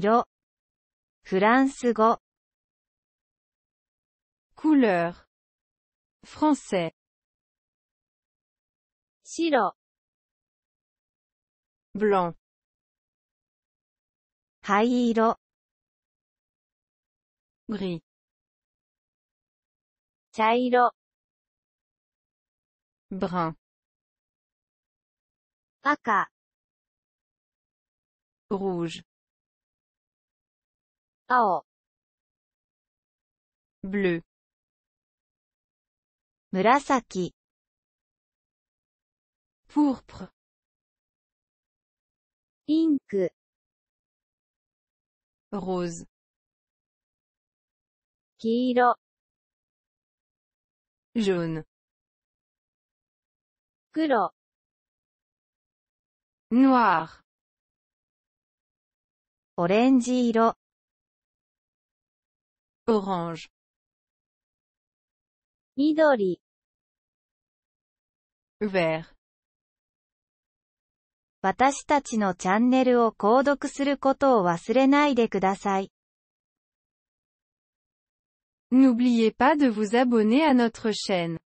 色フランス語 couleur français 白 blanc 灰色 gris 茶色 brun 赤 rouge 青 bleu 紫 pourpre i n ク rose 黄色 jaune 黒 noir オレンジ色 orange, Midori. Vert. N'oubliez pas de vous abonner à notre chaîne.